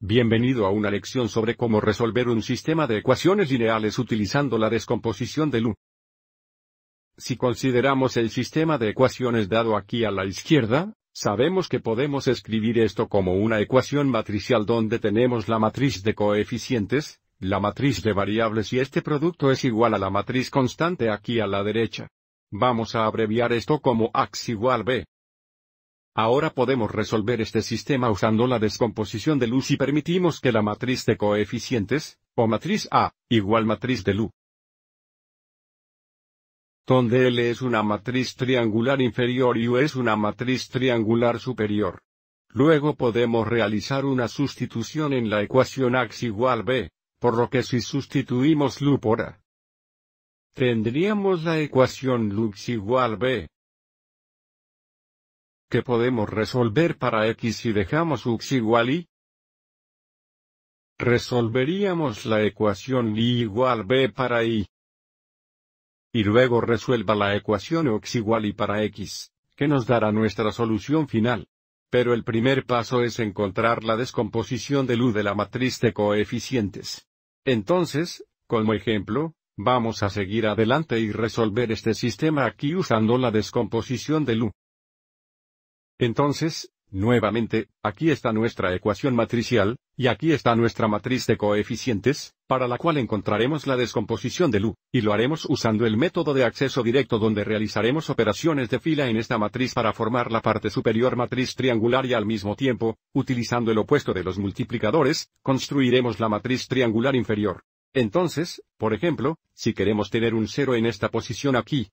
Bienvenido a una lección sobre cómo resolver un sistema de ecuaciones lineales utilizando la descomposición de Lu. Si consideramos el sistema de ecuaciones dado aquí a la izquierda, sabemos que podemos escribir esto como una ecuación matricial donde tenemos la matriz de coeficientes, la matriz de variables y este producto es igual a la matriz constante aquí a la derecha. Vamos a abreviar esto como AX igual B. Ahora podemos resolver este sistema usando la descomposición de luz y permitimos que la matriz de coeficientes, o matriz A, igual matriz de Lu, donde L es una matriz triangular inferior y U es una matriz triangular superior. Luego podemos realizar una sustitución en la ecuación AX igual B, por lo que si sustituimos Lu por A, tendríamos la ecuación Lux igual B, ¿Qué podemos resolver para x si dejamos x igual y resolveríamos la ecuación y igual b para y. Y luego resuelva la ecuación x igual y para x, que nos dará nuestra solución final. Pero el primer paso es encontrar la descomposición de U de la matriz de coeficientes. Entonces, como ejemplo, vamos a seguir adelante y resolver este sistema aquí usando la descomposición de lu entonces, nuevamente, aquí está nuestra ecuación matricial, y aquí está nuestra matriz de coeficientes, para la cual encontraremos la descomposición de Lu, y lo haremos usando el método de acceso directo donde realizaremos operaciones de fila en esta matriz para formar la parte superior matriz triangular y al mismo tiempo, utilizando el opuesto de los multiplicadores, construiremos la matriz triangular inferior. Entonces, por ejemplo, si queremos tener un cero en esta posición aquí,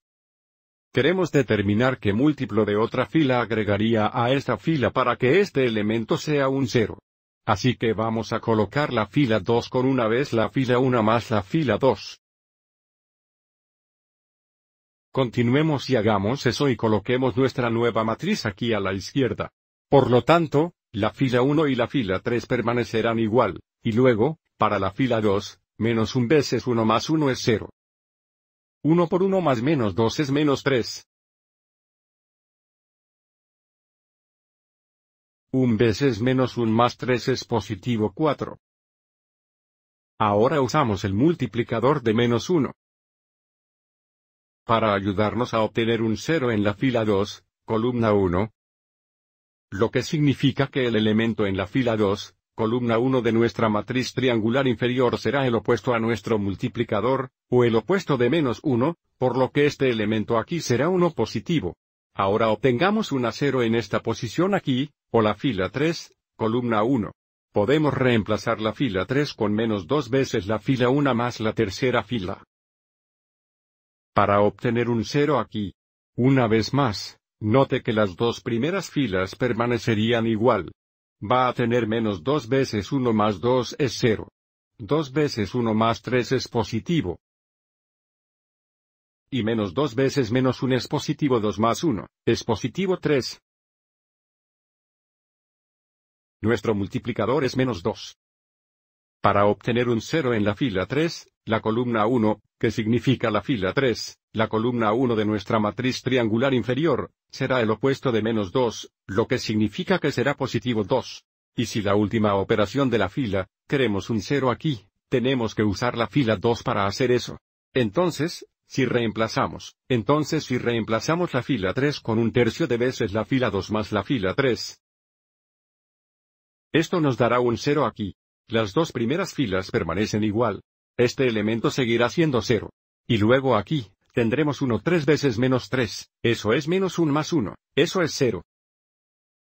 Queremos determinar qué múltiplo de otra fila agregaría a esta fila para que este elemento sea un cero. Así que vamos a colocar la fila 2 con una vez la fila 1 más la fila 2. Continuemos y hagamos eso y coloquemos nuestra nueva matriz aquí a la izquierda. Por lo tanto, la fila 1 y la fila 3 permanecerán igual, y luego, para la fila 2, menos 1 veces 1 más 1 es 0. 1 por 1 más menos 2 es menos 3. Un veces menos 1 más 3 es positivo 4. Ahora usamos el multiplicador de menos 1. Para ayudarnos a obtener un 0 en la fila 2, columna 1. Lo que significa que el elemento en la fila 2, columna 1 de nuestra matriz triangular inferior será el opuesto a nuestro multiplicador, o el opuesto de menos 1, por lo que este elemento aquí será 1 positivo. Ahora obtengamos una 0 en esta posición aquí, o la fila 3, columna 1. Podemos reemplazar la fila 3 con menos 2 veces la fila 1 más la tercera fila. Para obtener un 0 aquí. Una vez más, note que las dos primeras filas permanecerían igual va a tener menos 2 veces 1 más 2 es 0. 2 veces 1 más 3 es positivo. Y menos 2 veces menos 1 es positivo 2 más 1, es positivo 3. Nuestro multiplicador es menos 2. Para obtener un 0 en la fila 3, la columna 1, que significa la fila 3, la columna 1 de nuestra matriz triangular inferior, será el opuesto de menos 2, lo que significa que será positivo 2. Y si la última operación de la fila, queremos un 0 aquí, tenemos que usar la fila 2 para hacer eso. Entonces, si reemplazamos, entonces si reemplazamos la fila 3 con un tercio de veces la fila 2 más la fila 3, esto nos dará un 0 aquí. Las dos primeras filas permanecen igual. Este elemento seguirá siendo 0. Y luego aquí, tendremos 1 3 veces menos 3, eso es menos 1 más 1, eso es 0.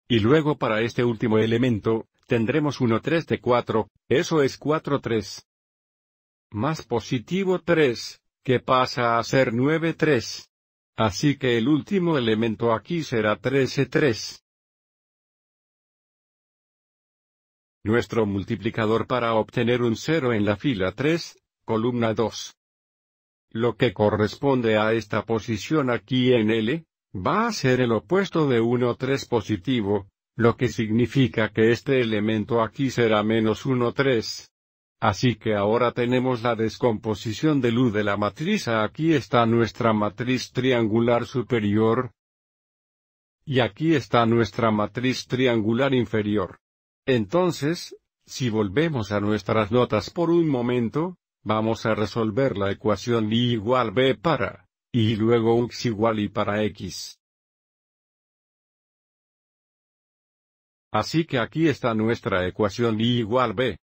Y luego para este último elemento, tendremos 1 3 de 4, eso es 4 3. Más positivo 3, que pasa a ser 9 3. Así que el último elemento aquí será 13 3. Nuestro multiplicador para obtener un 0 en la fila 3, columna 2. Lo que corresponde a esta posición aquí en L, va a ser el opuesto de 1 3 positivo, lo que significa que este elemento aquí será menos 1 3. Así que ahora tenemos la descomposición de U de la matriz A aquí está nuestra matriz triangular superior, y aquí está nuestra matriz triangular inferior. Entonces, si volvemos a nuestras notas por un momento, vamos a resolver la ecuación y igual b para, y luego x igual y para x. Así que aquí está nuestra ecuación y igual b.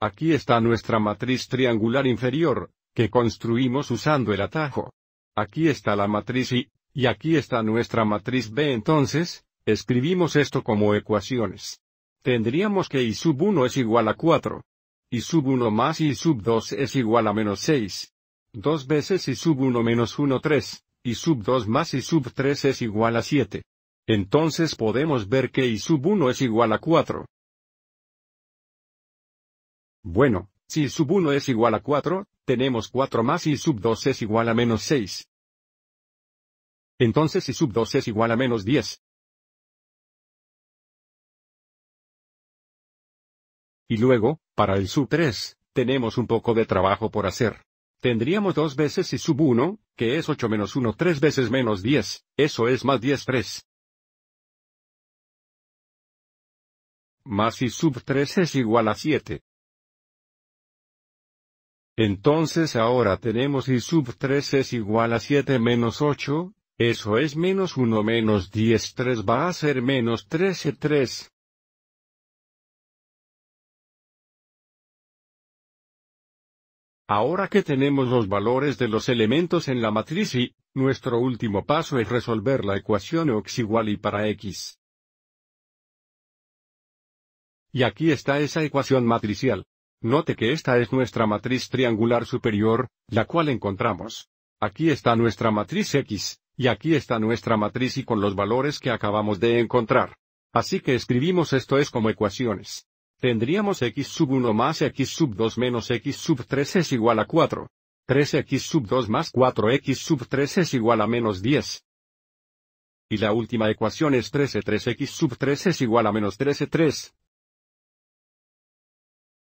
Aquí está nuestra matriz triangular inferior, que construimos usando el atajo. Aquí está la matriz y, y aquí está nuestra matriz b entonces, escribimos esto como ecuaciones tendríamos que y sub 1 es igual a 4. Y sub 1 más y sub 2 es igual a menos 6. 2 veces y sub 1 menos 1 3, y sub 2 más y sub 3 es igual a 7. Entonces podemos ver que y sub 1 es igual a 4. Bueno, si sub 1 es igual a 4, tenemos 4 más y sub 2 es igual a menos 6. Entonces y sub 2 es igual a menos 10. Y luego, para el sub 3, tenemos un poco de trabajo por hacer. Tendríamos 2 veces y sub 1, que es 8 menos 1 3 veces menos 10, eso es más 10 3. Más y sub 3 es igual a 7. Entonces ahora tenemos y sub 3 es igual a 7 menos 8, eso es menos 1 menos 10 3 va a ser menos 13 3. Ahora que tenemos los valores de los elementos en la matriz Y, nuestro último paso es resolver la ecuación Ox igual Y para X. Y aquí está esa ecuación matricial. Note que esta es nuestra matriz triangular superior, la cual encontramos. Aquí está nuestra matriz X, y aquí está nuestra matriz Y con los valores que acabamos de encontrar. Así que escribimos esto es como ecuaciones tendríamos x sub 1 más x sub 2 menos x sub 3 es igual a 4. 3x sub 2 más 4x sub 3 es igual a menos 10. Y la última ecuación es 13 3x sub 3 es igual a menos 13 3.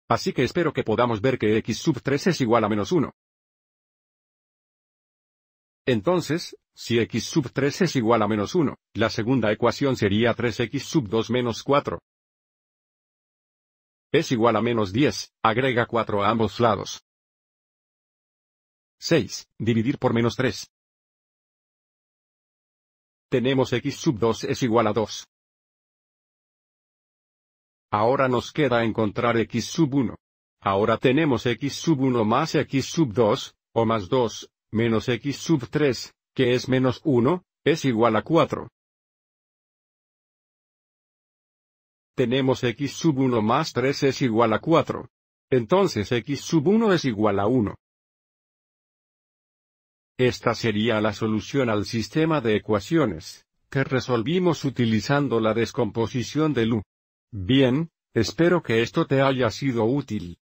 Así que espero que podamos ver que x sub 3 es igual a menos 1. Entonces, si x sub 3 es igual a menos 1, la segunda ecuación sería 3x sub 2 menos 4 es igual a menos 10, agrega 4 a ambos lados. 6. Dividir por menos 3. Tenemos x sub 2 es igual a 2. Ahora nos queda encontrar x sub 1. Ahora tenemos x sub 1 más x sub 2, o más 2, menos x sub 3, que es menos 1, es igual a 4. tenemos x sub 1 más 3 es igual a 4. Entonces x sub 1 es igual a 1. Esta sería la solución al sistema de ecuaciones, que resolvimos utilizando la descomposición de Lu. Bien, espero que esto te haya sido útil.